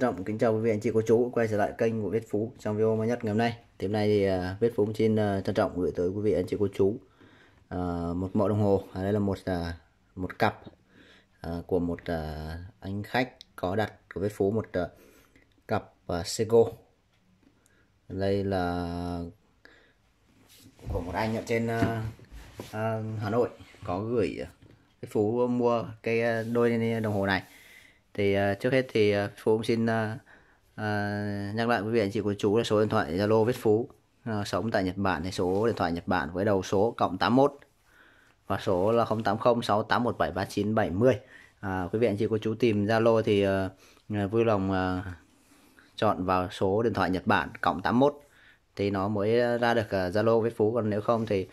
Trọng kính chào quý vị anh chị cô chú quay trở lại kênh của Viết Phú trong video mới nhất ngày hôm nay. Thì hôm nay thì uh, Viết Phú xin uh, trân trọng gửi tới quý vị anh chị cô chú uh, một mẫu đồng hồ. À, đây là một uh, một cặp uh, của một uh, anh khách có đặt của Viết Phú một uh, cặp uh, Sego. Đây là của một anh ở trên uh, uh, Hà Nội có gửi uh, Viết Phú mua cái đôi đồng hồ này thì ờ, trước hết thì ờ, phú cũng xin ờ, nhắc lại quý vị anh chị cô chú là số điện thoại zalo viết phú sống tại nhật bản thì số điện thoại nhật bản với đầu số cộng 81 và số là 080 68173970 à, quý vị anh chị cô chú tìm zalo thì vui lòng chọn vào số điện thoại nhật bản cộng 81 thì nó mới ra được zalo uh, viết phú còn nếu không thì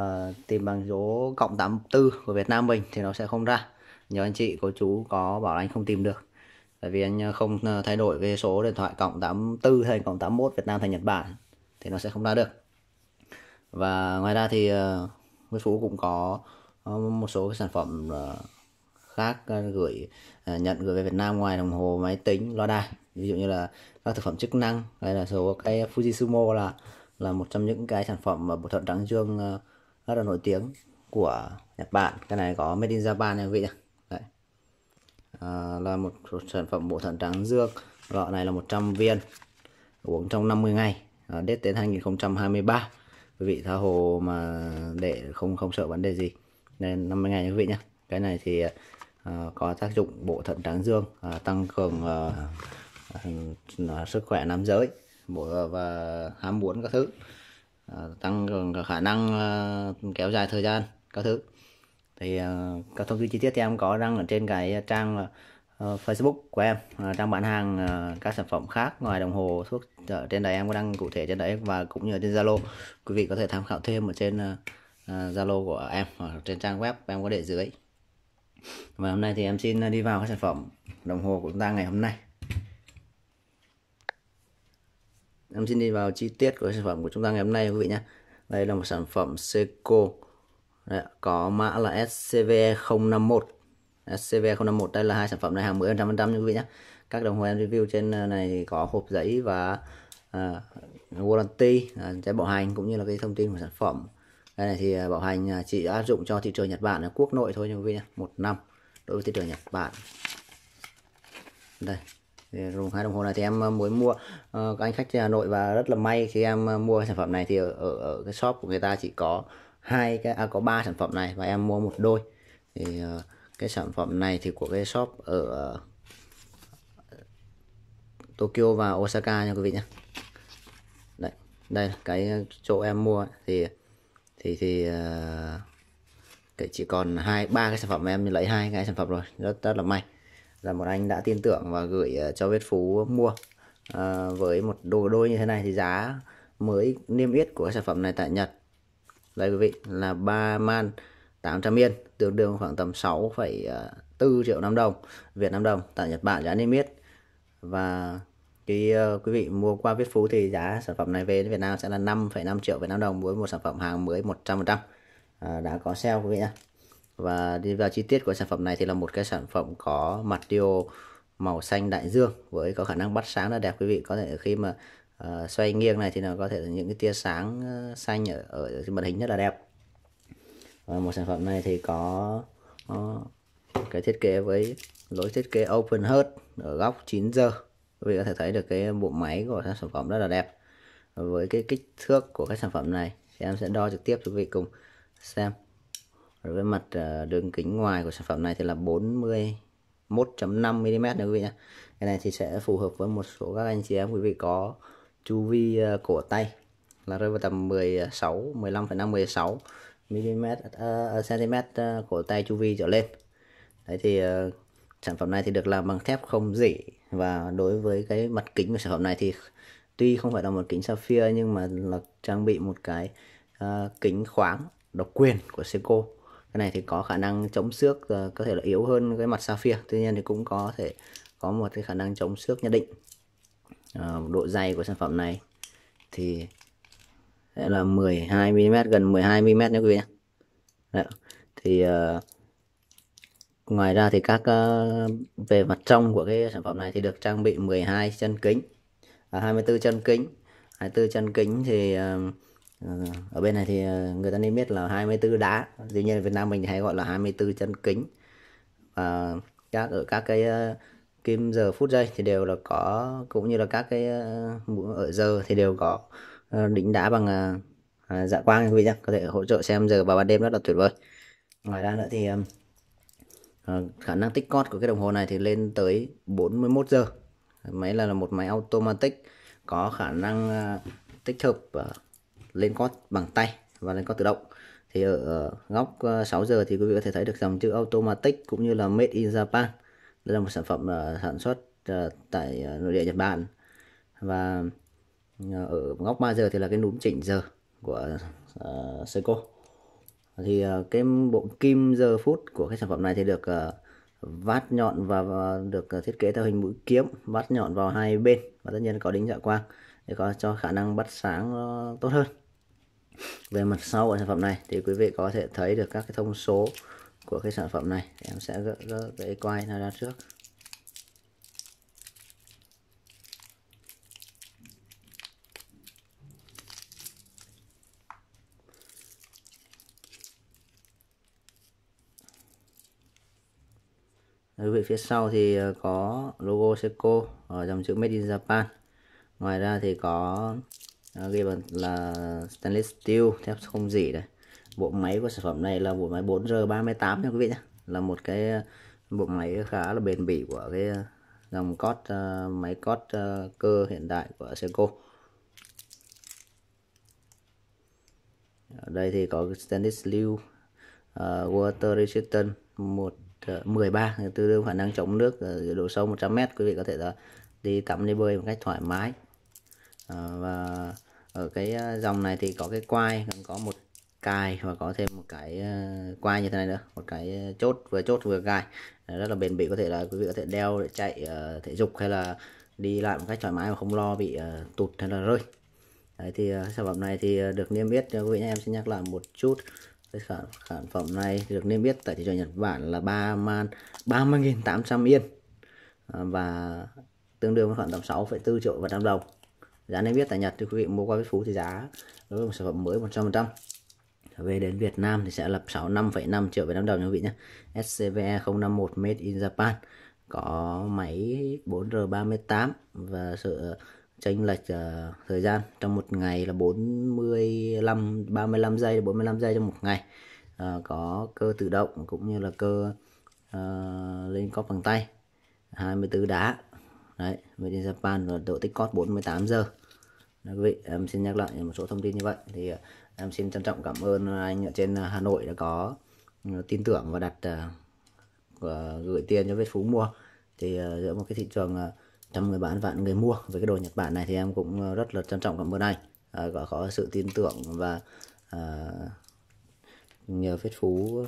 uh, tìm bằng số cộng 84 của việt nam mình thì nó sẽ không ra nhiều anh chị cô chú có bảo anh không tìm được tại vì anh ờ, không ờ, thay đổi cái số điện thoại cộng 84 hay cộng 81 Việt Nam thành Nhật Bản thì nó sẽ không ra được và ngoài ra thì ờ, Nguyễn Phú cũng có một số cái sản phẩm khác gửi nhận gửi về Việt Nam ngoài đồng hồ máy tính loa đài ví dụ như là các thực phẩm chức năng hay là số cái sumo là là một trong những cái sản phẩm mà bộ thận trắng dương rất là nổi tiếng của Nhật Bản cái này có made in Japan nha quý vị nhé À, là một sản phẩm bổ thận trắng dương lọ này là 100 viên uống trong 50 ngày à, đến đến 2023 quý vị tha hồ mà để không không sợ vấn đề gì nên 50 ngày nha quý vị nhé cái này thì à, à có tác dụng bổ thận trắng dương à, tăng cường à, à, sức khỏe nam giới bổ và ham muốn các thứ à, tăng cường khả năng à, kéo dài thời gian các thứ thì uh, các thông tin chi tiết thì em có đăng ở trên cái trang uh, Facebook của em uh, trang bán hàng uh, các sản phẩm khác ngoài đồng hồ thuốc ở trên đấy em có đăng cụ thể trên đấy và cũng như ở trên Zalo quý vị có thể tham khảo thêm ở trên Zalo uh, uh, của em ở trên trang web em có để dưới và hôm nay thì em xin đi vào các sản phẩm đồng hồ của chúng ta ngày hôm nay em xin đi vào chi tiết của sản phẩm của chúng ta ngày hôm nay quý vị nhé đây là một sản phẩm Seiko Đấy, có mã là SCV051 e SCV051 e đây là hai sản phẩm này hàng mới 100% nha quý vị nhé các đồng hồ em review trên ờ, này có hộp giấy và uh, warranty uh, ờ, trái bảo hành cũng như là cái thông tin của sản phẩm đây này thì bảo hành chỉ áp dụng cho thị trường Nhật Bản quốc nội thôi nha quý vị nhé một năm đối với thị trường Nhật Bản đây dùng hai đồng hồ này thì em mới mua các anh khách Hà Nội và rất là may khi em mua sản phẩm này thì ở, ở, ở cái shop của người ta chỉ có hai cái à, có ba sản phẩm này và em mua một đôi thì uh, cái sản phẩm này thì của cái shop ở uh, Tokyo và Osaka nha quý vị nhé đây đây là cái chỗ em mua thì thì thì uh, chỉ còn hai ba cái sản phẩm em lấy hai cái sản phẩm rồi rất rất là may là một anh đã tin tưởng và gửi cho Việt Phú mua uh, với một đôi đôi như thế này thì giá mới niêm yết của sản phẩm này tại Nhật đây quý vị là 3 man 800 yên tương đương khoảng tầm 6,4 ờ, triệu năm đồng Việt Nam đồng tại Nhật Bản giá niêm yết và khi ờ, quý vị mua qua Viết Phú thì giá sản phẩm này về đến Việt Nam sẽ là 5,5 triệu Việt Nam đồng mỗi một sản phẩm hàng mới 100% à, ờ, đã có sale quý vị nhé và đi vào chi tiết của sản phẩm này thì là một cái sản phẩm có mặt tiêu màu xanh đại dương với có khả năng bắt sáng là đẹp quý vị có thể khi mà Ờ, xoay nghiêng này thì nó có thể là những cái tia sáng ờ, xanh ở, ở trên màn hình rất là đẹp và một sản phẩm này thì có uh, cái thiết kế với lối thiết kế open heart ở góc 9 giờ quý vị có thể thấy được cái bộ máy của sản phẩm rất là đẹp với cái kích thước của cái sản phẩm này thì em sẽ đo trực tiếp cho quý vị cùng xem rồi với mặt đường kính ngoài của sản phẩm này thì là 41.5 mm nha quý vị nhé cái này thì sẽ phù hợp với một số các anh chị em quý vị có chu vi ờ, cổ tay là rơi vào tầm 16 15,5 16 mm uh, cm cổ tay chu vi trở lên đấy thì uh, sản phẩm này thì được làm bằng thép không dỉ và đối với cái mặt kính của sản phẩm này thì tuy không phải là một kính sapphire nhưng mà là trang bị một cái uh, kính khoáng độc quyền của Seiko cái này thì có khả năng chống xước uh, có thể là yếu hơn cái mặt sapphire tuy nhiên thì cũng có thể có một cái khả năng chống xước nhất định Ờ, độ dày của sản phẩm này thì sẽ là 12 mm gần 12 mm nha quý vị nhé. thì uh, ngoài ra thì các uh, về mặt trong của cái sản phẩm này thì được trang bị 12 chân kính à, 24 chân kính 24 chân kính thì uh, ở bên này thì người ta nên biết là 24 đá tuy nhiên Việt Nam mình hay gọi là 24 chân kính và các ở các cái kim giờ phút giây thì đều là có cũng như là các cái ờ, mũi ở giờ thì đều có ờ, đính đá bằng ờ, à, dạ quang quý vị nhé có thể hỗ trợ xem giờ vào ban đêm rất là tuyệt vời ngoài ra nữa thì khả năng tích cót của cái đồng hồ này thì lên tới 41 giờ máy là một máy automatic có khả năng tích hợp lên cót bằng tay và lên cót tự động thì ở góc 6 giờ thì quý vị có thể thấy được dòng chữ automatic cũng như là made in Japan đây là một sản phẩm uh, sản xuất uh, tại uh, nội địa Nhật Bản và ở góc 3 giờ thì là cái núm chỉnh giờ của uh, Seiko thì uh, cái bộ kim giờ phút của cái sản phẩm này thì được uh, vát nhọn và, và được thiết kế theo hình mũi kiếm vát nhọn vào hai bên và tất nhiên có đính dạ quang để có cho khả năng bắt sáng tốt hơn về mặt sau của sản phẩm này thì quý vị có thể thấy được các cái thông số của cái sản phẩm này em sẽ gỡ, gỡ cái quai nó ra trước Đối với phía sau thì ờ, có logo Seiko ở dòng chữ Made in Japan. Ngoài ra thì có ghi bằng là stainless steel thép không dỉ đây bộ máy của sản phẩm này là bộ máy 4R38 nha quý vị nhé là một cái uh, bộ máy khá là bền bỉ của cái uh, dòng cót uh, máy cót uh, cơ hiện đại của Seiko ở đây thì có stainless steel uh, water resistant một uh, 13 tương đương khả năng chống nước ở độ sâu 100m quý vị có thể là đi tắm đi bơi một cách thoải mái uh, và ở cái uh, dòng này thì có cái quai còn có một cài và có thêm một cái ờ, quai như thế này nữa một cái ờ, chốt vừa chốt vừa cài ờ, rất là bền bỉ có thể là quý vị có thể đeo để chạy thể dục hay là đi lại một cách thoải mái mà không lo bị tụt hay là rơi Đấy thì sản phẩm này thì được niêm yết cho quý vị em xin nhắc lại một chút sản, sản phẩm này được niêm yết tại thị trường Nhật Bản là 3 man 30.800 yên và tương đương với khoảng tầm 6,4 triệu và trăm đồng giá niêm yết tại Nhật thì quý vị mua qua với Phú thì giá đối với một sản phẩm mới 100% về đến Việt Nam thì sẽ lập 65,5 triệu Việt Nam đồng nha quý vị nhé SCVE 051 made in Japan có máy 4R38 và sự chênh lệch uh, thời gian trong một ngày là 45 35 giây 45 giây trong một ngày uh, có cơ tự động cũng như là cơ uh, lên cóp bằng tay 24 đá đấy made in Japan và độ tích cót 48 giờ Đấy, quý vị em xin nhắc lại một số thông tin như vậy thì em xin trân trọng cảm ơn anh ở trên à, Hà Nội đã có ừ, tin tưởng và đặt uh, gửi tiền cho Việt Phú mua thì à, giữa một cái thị trường trăm người bán vạn người mua với cái đồ Nhật Bản này thì em cũng rất là trân trọng cảm ơn anh có, có sự tin tưởng và nhờ Việt Phú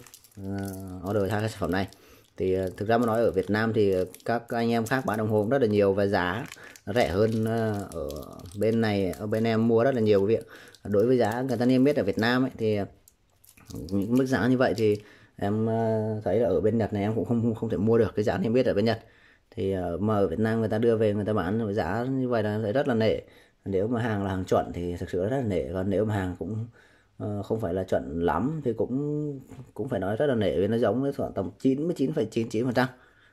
order hai cái sản phẩm này thì ờ, thực ra mà nói ở Việt Nam thì ờ, các anh em khác bán đồng hồ cũng rất là nhiều và giá rẻ hơn ờ, ở bên này ở bên em mua rất là nhiều việc đối với giá người ta nên biết ở Việt Nam ấy, thì những mức giá như vậy thì em thấy là ở bên Nhật này em cũng không không thể mua được cái giá nên biết ở bên Nhật thì mà ở Việt Nam người ta đưa về người ta bán với giá như vậy là thấy rất là nể nếu mà hàng là hàng chuẩn thì thực sự rất là nể còn nếu mà hàng cũng Ờ, không phải là chuẩn lắm thì cũng cũng phải nói rất là nể vì nó giống với khoảng tầm 99,99%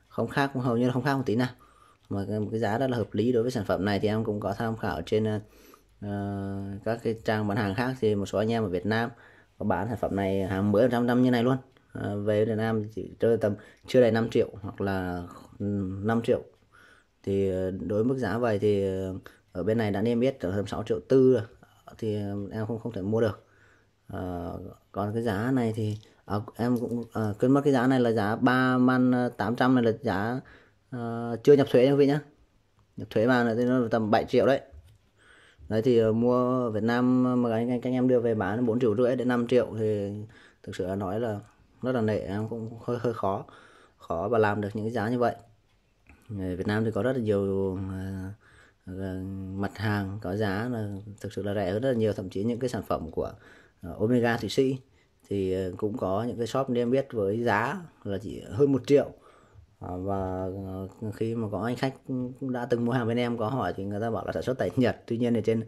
không khác hầu như là không khác một tí nào mà cái, giá rất là hợp lý đối với sản phẩm này thì em cũng có tham khảo trên uh, các cái trang bán hàng khác thì một số anh em ở Việt Nam có bán sản phẩm này hàng mới trăm năm như này luôn uh, về Việt Nam chỉ rơi tầm chưa đầy 5 triệu hoặc là 5 ừ, triệu thì đối với mức giá vậy thì ở bên này đã niêm yết tầm 6 triệu tư rồi thì em không không thể mua được à, còn cái giá này thì à, em cũng à, quên mất cái giá này là giá ba man ờ, tám trăm này là giá à, chưa nhập thuế nha quý vị nhá nhập thuế vào này thì nó tầm 7 triệu đấy đấy thì uh, mua Việt Nam mà anh, anh anh em đưa về bán 4 triệu rưỡi đến 5 triệu thì thực sự là nói là rất là nệ em cũng hơi hơi khó khó mà làm được những cái giá như vậy ở Việt Nam thì có rất là nhiều uh, mặt hàng có giá là thực sự là rẻ hơn rất là nhiều thậm chí những cái sản phẩm của Ờ, Omega Thụy Sĩ thì ờ, cũng có những cái shop niêm yết với giá là chỉ hơn một triệu ờ, và khi mà có anh khách đã từng mua hàng bên em có hỏi thì người ta bảo là sản xuất tại Nhật tuy nhiên ở trên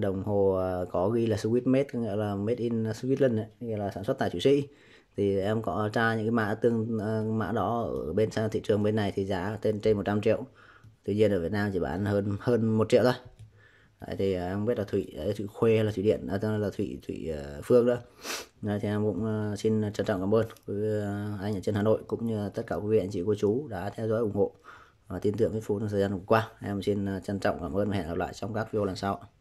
đồng hồ có ghi là Swiss made nghĩa là made in Switzerland nghĩa là sản xuất tại Thụy Sĩ thì em có tra những cái mã tương mã đó ở bên sang thị trường bên này thì giá trên trên 100 triệu tuy nhiên ở Việt Nam chỉ bán hơn hơn một triệu thôi đấy, thì em à, biết là thủy đấy, thủy khuê hay là thủy điện à, là thủy thủy à, phương đó đấy, thì em cũng à, xin trân trọng cảm ơn với anh ở trên hà nội cũng như tất cả quý vị anh chị cô chú đã theo dõi ủng hộ và tin tưởng với phú trong thời gian vừa qua em xin trân trọng cảm ơn và hẹn gặp lại trong các video lần sau